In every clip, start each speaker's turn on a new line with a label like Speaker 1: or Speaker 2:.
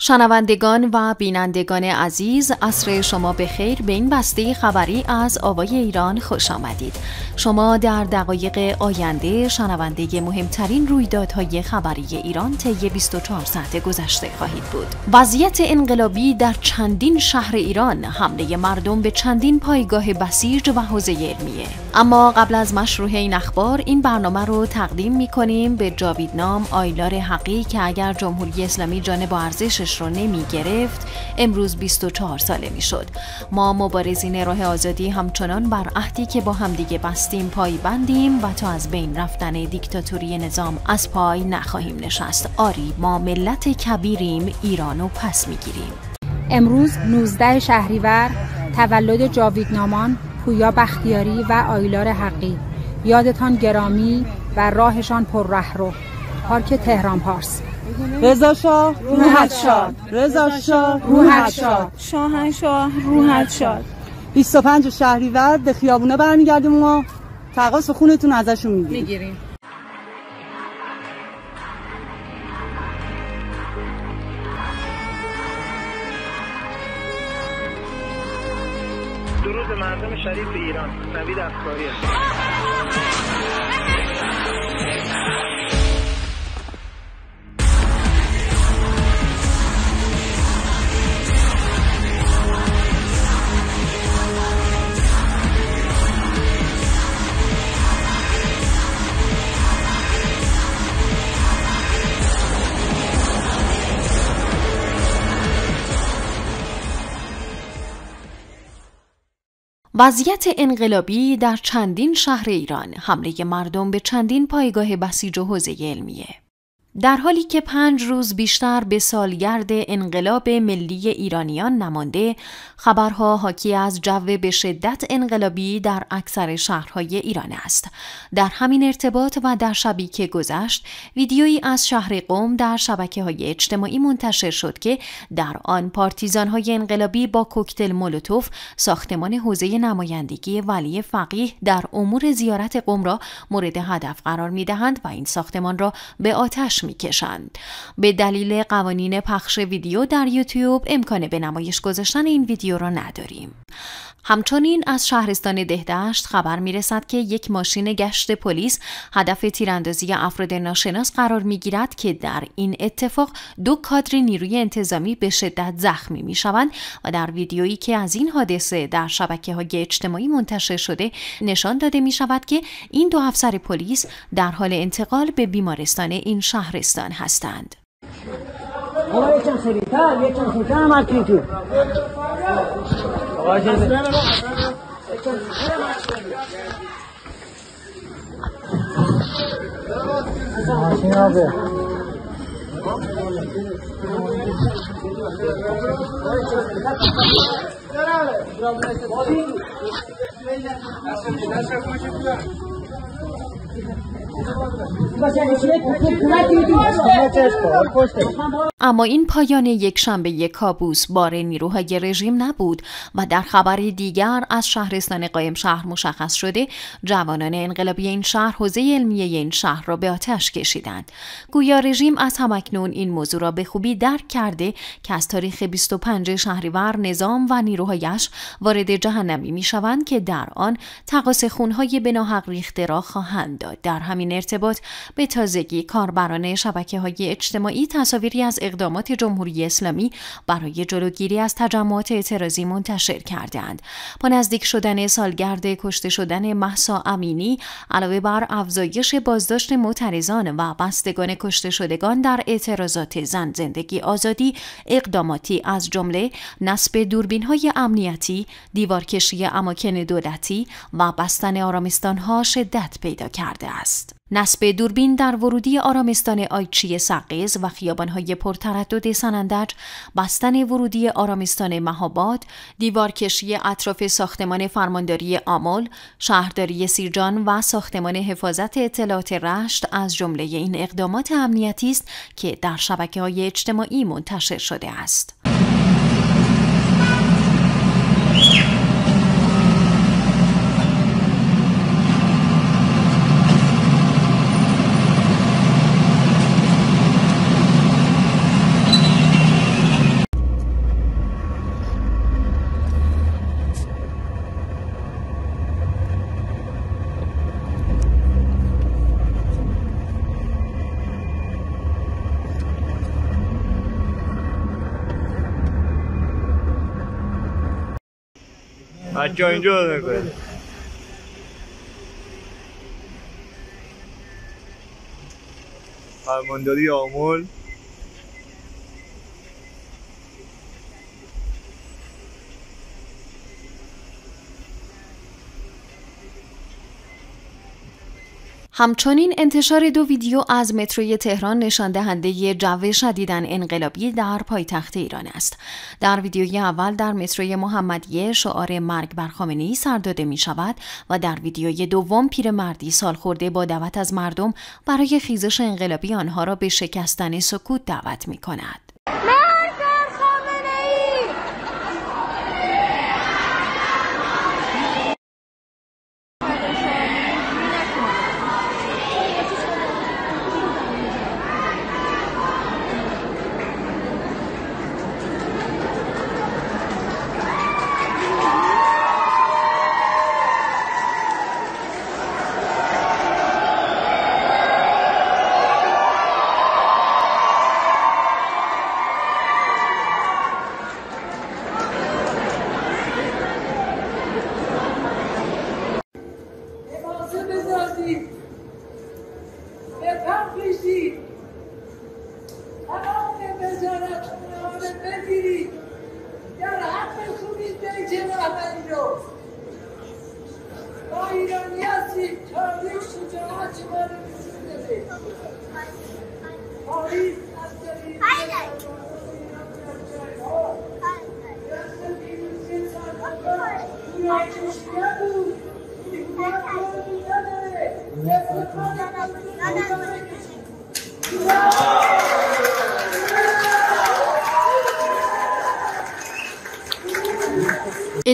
Speaker 1: شنوندگان و بینندگان عزیز اصر شما به خیر به این بسته خبری از آوای ایران خوش آمدید شما در دقایق آینده شنونده مهمترین رویدادهای خبری ایران طی 24 ساعت گذشته خواهید بود وضعیت انقلابی در چندین شهر ایران حمله مردم به چندین پایگاه بسیج و حوزه علمیه اما قبل از مشروع این اخبار این برنامه رو تقدیم می کنیم به جاویدنام آیلار حقی که اگر جمهوری اسلامی جانب ارزش جشنش رو نمی گرفت امروز 24 ساله می شد. ما مبارزین راه آزادی همچنان بر عهدی که با همدیگه بستیم پای بندیم و تا از بین رفتن دیکتاتوری نظام از پای نخواهیم نشست آری ما ملت کبیریم ایرانو پس می گیریم امروز 19 شهریور تولد جاوید نامان، پویا بختیاری و آیلار حقی یادتان گرامی و راهشان پر رو. پارک تهران پارس رضا شاه روحت شاد رضا شاه روحت شاد شاهنشاه روحت شاد 25 شهریور به خیابونه برمیگردیم ما تقاس خونتون ازشون میگیریم میگیریم درود مردم شریف ایران نوید افکاری وضعیت انقلابی در چندین شهر ایران حمله مردم به چندین پایگاه بسیج و حوزه علمیه در حالی که پنج روز بیشتر به سالگرد انقلاب ملی ایرانیان نمانده، خبرها حاکی از جو به شدت انقلابی در اکثر شهرهای ایران است. در همین ارتباط و در شبی که گذشت، ویدیویی از شهر قوم در شبکه های اجتماعی منتشر شد که در آن پارتیزان های انقلابی با کوکتل مولوتوف ساختمان حوزه نمایندگی ولی فقیه در امور زیارت قوم را مورد هدف قرار می دهند و این ساختمان را به آتش می میکشند به دلیل قوانین پخش ویدیو در یوتیوب امکان به نمایش گذاشتن این ویدیو را نداریم همچنین از شهرستان دهدشت خبر میرسد که یک ماشین گشت پلیس هدف تیراندازی افراد ناشناس قرار میگیرد که در این اتفاق دو کادر نیروی انتظامی به شدت زخمی میشوند و در ویدیویی که از این حادثه در شبکه های اجتماعی منتشر شده نشان داده می شود که این دو افسر پلیس در حال انتقال به بیمارستان این شهر شهرستان هستند Because I was late for 20 minutes. How اما این پایان یک شنبه یک کابوس بار نیروهای رژیم نبود و در خبر دیگر از شهرستان قایم شهر مشخص شده جوانان انقلابی این شهر حوزه علمیه این شهر را به آتش کشیدند گویا رژیم از همکنون این موضوع را به خوبی درک کرده که از تاریخ 25 شهریور نظام و نیروهایش وارد جهنمی میشوند که در آن تقاس خونهای به ریخته را خواهند داد در همین ارتباط به تازگی کاربران شبکه های اجتماعی تصاویری از اقدامات جمهوری اسلامی برای جلوگیری از تجمعات اعتراضی منتشر کردند. با نزدیک شدن سالگرد کشته شدن محسا امینی علاوه بر افزایش بازداشت معترضان و بستگان کشته شدگان در اعتراضات زن زندگی آزادی اقداماتی از جمله نصب دوربین های امنیتی، دیوارکشی اماکن دولتی و بستن آرامستان ها شدت پیدا کرده است. نصب دوربین در ورودی آرامستان آیچی سقیز و خیابانهای پرتردد سنندج، بستن ورودی آرامستان مهاباد، دیوارکشی اطراف ساختمان فرمانداری آمل، شهرداری سیرجان و ساختمان حفاظت اطلاعات رشت از جمله این اقدامات امنیتی است که در شبکه های اجتماعی منتشر شده است. بچه اینجا میکنه فرمانداری آمول همچنین انتشار دو ویدیو از متروی تهران نشان دهنده جو شدیدن انقلابی در پایتخت ایران است. در ویدیوی اول در متروی محمدیه شعار مرگ بر خامنه‌ای سر داده می شود و در ویدیوی دوم پیرمردی سالخورده با دعوت از مردم برای خیزش انقلابی آنها را به شکستن سکوت دعوت می کند.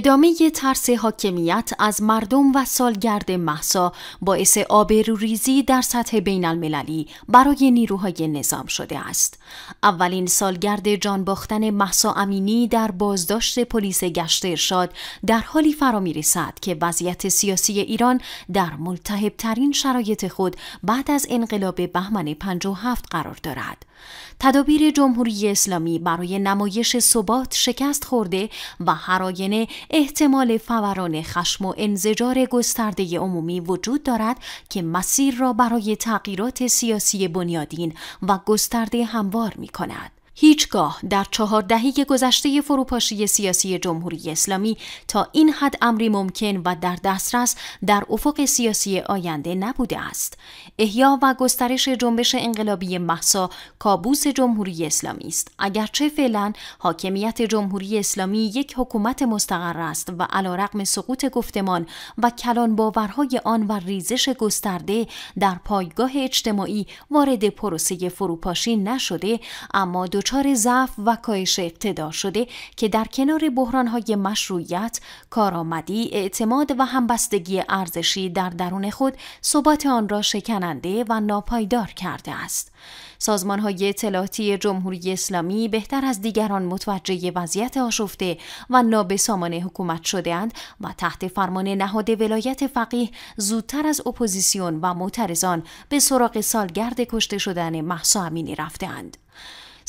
Speaker 1: ادامه ترس حاکمیت از مردم و سالگرد محسا باعث آبروریزی در سطح بین المللی برای نیروهای نظام شده است. اولین سالگرد جان باختن محسا امینی در بازداشت پلیس گشت ارشاد در حالی فرا می رسد که وضعیت سیاسی ایران در ملتهبترین شرایط خود بعد از انقلاب بهمن 57 قرار دارد. تدابیر جمهوری اسلامی برای نمایش ثبات شکست خورده و هراینه احتمال فوران خشم و انزجار گسترده عمومی وجود دارد که مسیر را برای تغییرات سیاسی بنیادین و گسترده هموار می کند. هیچگاه در چهار دهی گذشته فروپاشی سیاسی جمهوری اسلامی تا این حد امری ممکن و در دسترس در افق سیاسی آینده نبوده است. احیا و گسترش جنبش انقلابی محسا کابوس جمهوری اسلامی است. اگرچه فعلا حاکمیت جمهوری اسلامی یک حکومت مستقر است و رقم سقوط گفتمان و کلان باورهای آن و ریزش گسترده در پایگاه اجتماعی وارد پروسه فروپاشی نشده اما دو دچار ضعف و کاهش اقتدار شده که در کنار بحرانهای مشروعیت، کارآمدی، اعتماد و همبستگی ارزشی در درون خود ثبات آن را شکننده و ناپایدار کرده است. سازمان های اطلاعاتی جمهوری اسلامی بهتر از دیگران متوجه وضعیت آشفته و نابسامان حکومت شدهاند و تحت فرمان نهاد ولایت فقیه زودتر از اپوزیسیون و معترضان به سراغ سالگرد کشته شدن محسا امینی رفتهاند.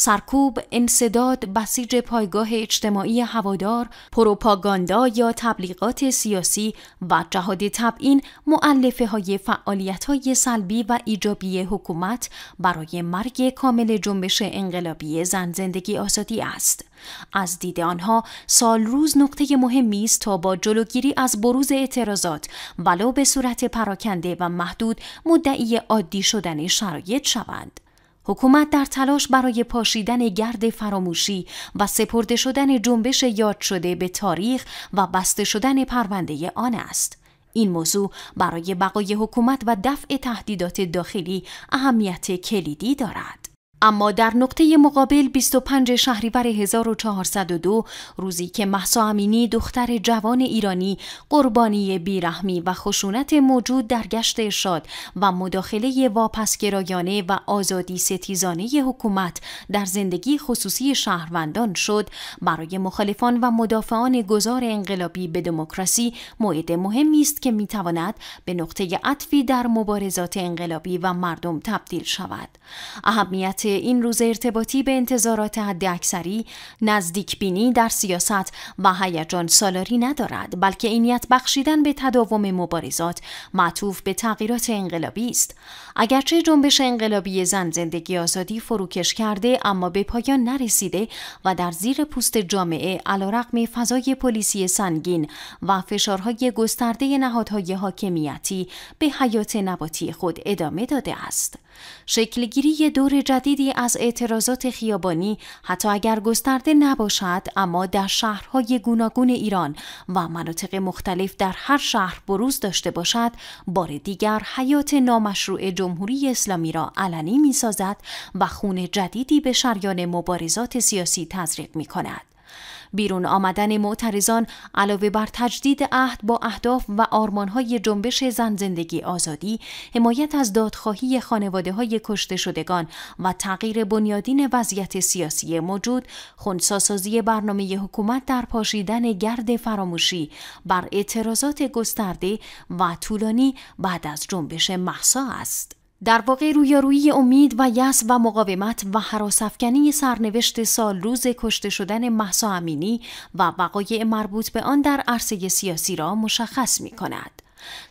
Speaker 1: سرکوب، انصداد، بسیج پایگاه اجتماعی هوادار، پروپاگاندا یا تبلیغات سیاسی و جهاد تبعین معلفه های فعالیت های سلبی و ایجابی حکومت برای مرگ کامل جنبش انقلابی زن زندگی آزادی است. از دید آنها سال روز نقطه مهمی است تا با جلوگیری از بروز اعتراضات ولو به صورت پراکنده و محدود مدعی عادی شدن شرایط شوند. حکومت در تلاش برای پاشیدن گرد فراموشی و سپرده شدن جنبش یاد شده به تاریخ و بسته شدن پرونده آن است. این موضوع برای بقای حکومت و دفع تهدیدات داخلی اهمیت کلیدی دارد. اما در نقطه مقابل 25 شهریور 1402 روزی که محسا امینی دختر جوان ایرانی قربانی بیرحمی و خشونت موجود در گشت ارشاد و مداخله واپسگرایانه و آزادی ستیزانه حکومت در زندگی خصوصی شهروندان شد برای مخالفان و مدافعان گذار انقلابی به دموکراسی موعد مهمی است که میتواند به نقطه عطفی در مبارزات انقلابی و مردم تبدیل شود اهمیت این روز ارتباطی به انتظارات حد اکثری نزدیک بینی در سیاست و هیجان سالاری ندارد بلکه اینیت بخشیدن به تداوم مبارزات معطوف به تغییرات انقلابی است اگرچه جنبش انقلابی زن زندگی آزادی فروکش کرده اما به پایان نرسیده و در زیر پوست جامعه رقم فضای پلیسی سنگین و فشارهای گسترده نهادهای حاکمیتی به حیات نباتی خود ادامه داده است. شکلگیری دور جدیدی از اعتراضات خیابانی حتی اگر گسترده نباشد اما در شهرهای گوناگون ایران و مناطق مختلف در هر شهر بروز داشته باشد بار دیگر حیات نامشروع جمهوری اسلامی را علنی می سازد و خون جدیدی به شریان مبارزات سیاسی تزریق می کند. بیرون آمدن معترضان علاوه بر تجدید عهد با اهداف و آرمانهای جنبش زن زندگی آزادی حمایت از دادخواهی خانواده های کشته شدگان و تغییر بنیادین وضعیت سیاسی موجود خونساسازی برنامه حکومت در پاشیدن گرد فراموشی بر اعتراضات گسترده و طولانی بعد از جنبش محسا است در واقع رویارویی امید و یس و مقاومت و حراسفکنی سرنوشت سال روز کشته شدن محسا امینی و وقایع مربوط به آن در عرصه سیاسی را مشخص می کند.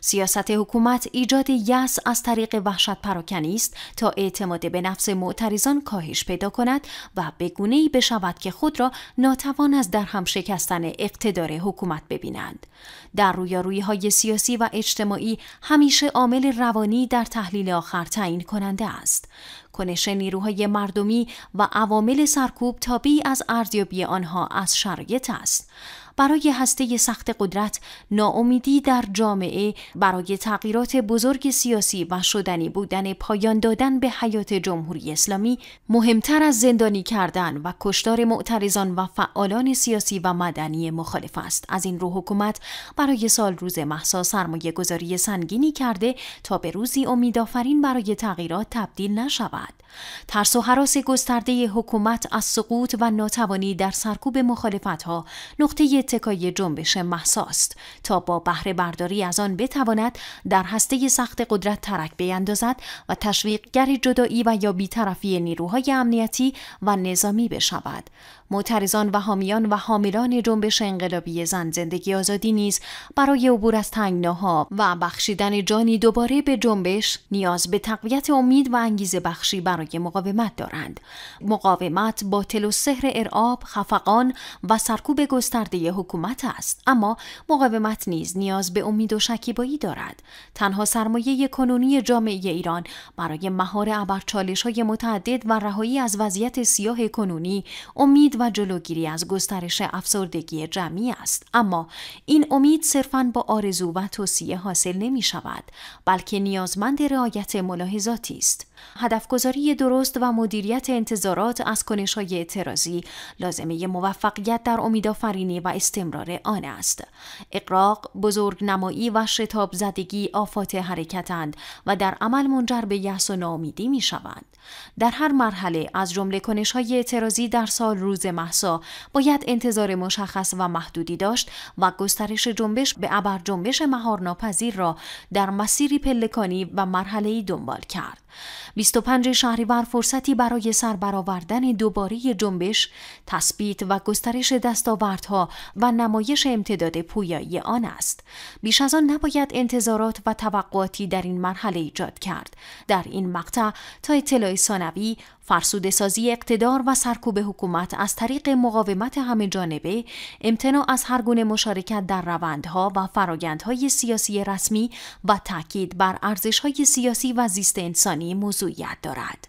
Speaker 1: سیاست حکومت ایجاد یس از طریق وحشت پراکنی است تا اعتماد به نفس معترضان کاهش پیدا کند و به ای بشود که خود را ناتوان از در هم شکستن اقتدار حکومت ببینند در رویارویی های سیاسی و اجتماعی همیشه عامل روانی در تحلیل آخر تعیین کننده است کنش نیروهای مردمی و عوامل سرکوب تابی از ارزیابی آنها از شرایط است برای هسته سخت قدرت ناامیدی در جامعه برای تغییرات بزرگ سیاسی و شدنی بودن پایان دادن به حیات جمهوری اسلامی مهمتر از زندانی کردن و کشتار معترضان و فعالان سیاسی و مدنی مخالف است از این رو حکومت برای سال روز محسا سرمایه گذاری سنگینی کرده تا به روزی امیدافرین برای تغییرات تبدیل نشود ترس و حراس گسترده حکومت از سقوط و ناتوانی در سرکوب مخالفت ها نقطه تکای جنبش محساست تا با بهره برداری از آن بتواند در هسته سخت قدرت ترک بیندازد و تشویقگر جدایی و یا بیطرفی نیروهای امنیتی و نظامی بشود معترضان و حامیان و حاملان جنبش انقلابی زن زندگی آزادی نیز برای عبور از تنگناها و بخشیدن جانی دوباره به جنبش نیاز به تقویت امید و انگیزه بخشی برای مقاومت دارند مقاومت باطل و سحر ارعاب خفقان و سرکوب گسترده حکومت است اما مقاومت نیز نیاز به امید و شکیبایی دارد تنها سرمایه کنونی جامعه ایران برای مهار ابر های متعدد و رهایی از وضعیت سیاه کنونی امید و جلوگیری از گسترش افسردگی جمعی است اما این امید صرفا با آرزو و توصیه حاصل نمی شود بلکه نیازمند رعایت ملاحظاتی است هدفگذاری درست و مدیریت انتظارات از کنش های اعتراضی لازمه موفقیت در امیدآفرینی و استمرار آن است اقراق بزرگ نمایی و شتاب زدگی آفات حرکتند و در عمل منجر به یأس و ناامیدی می شوند در هر مرحله از جمله کنش های اعتراضی در سال روز محسا باید انتظار مشخص و محدودی داشت و گسترش جنبش به ابر جنبش مهارناپذیر را در مسیری پلکانی و مرحله‌ای دنبال کرد. 25 شهریور فرصتی برای سربرآوردن دوباره جنبش، تثبیت و گسترش دستاوردها و نمایش امتداد پویایی آن است. بیش از آن نباید انتظارات و توقعاتی در این مرحله ایجاد کرد. در این مقطع تا اطلاع ثانوی فرسوده سازی اقتدار و سرکوب حکومت از طریق مقاومت همه جانبه، امتناع از هر گونه مشارکت در روندها و فرایندهای سیاسی رسمی و تاکید بر ارزشهای سیاسی و زیست انسانی موضوعیت دارد.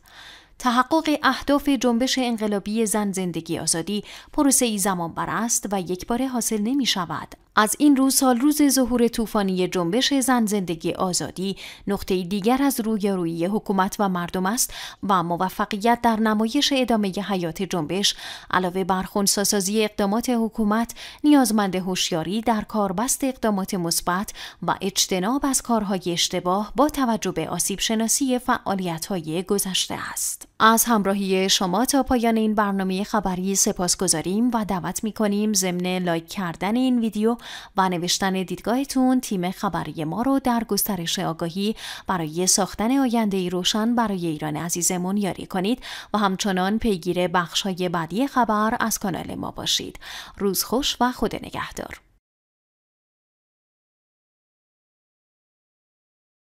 Speaker 1: تحقق اهداف جنبش انقلابی زن زندگی آزادی پروسه ای زمان است و یک بار حاصل نمی شود از این روز سال روز ظهور طوفانی جنبش زن زندگی آزادی نقطه دیگر از روی روی حکومت و مردم است و موفقیت در نمایش ادامه حیات جنبش علاوه بر خونساسازی اقدامات حکومت نیازمند هوشیاری در کاربست اقدامات مثبت و اجتناب از کارهای اشتباه با توجه به آسیب شناسی های گذشته است از همراهی شما تا پایان این برنامه خبری سپاس گذاریم و دعوت می کنیم ضمن لایک کردن این ویدیو و نوشتن دیدگاهتون تیم خبری ما رو در گسترش آگاهی برای ساختن آینده روشن برای ایران عزیزمون یاری کنید و همچنان پیگیر بخش های بعدی خبر از کانال ما باشید. روز خوش و خود نگهدار.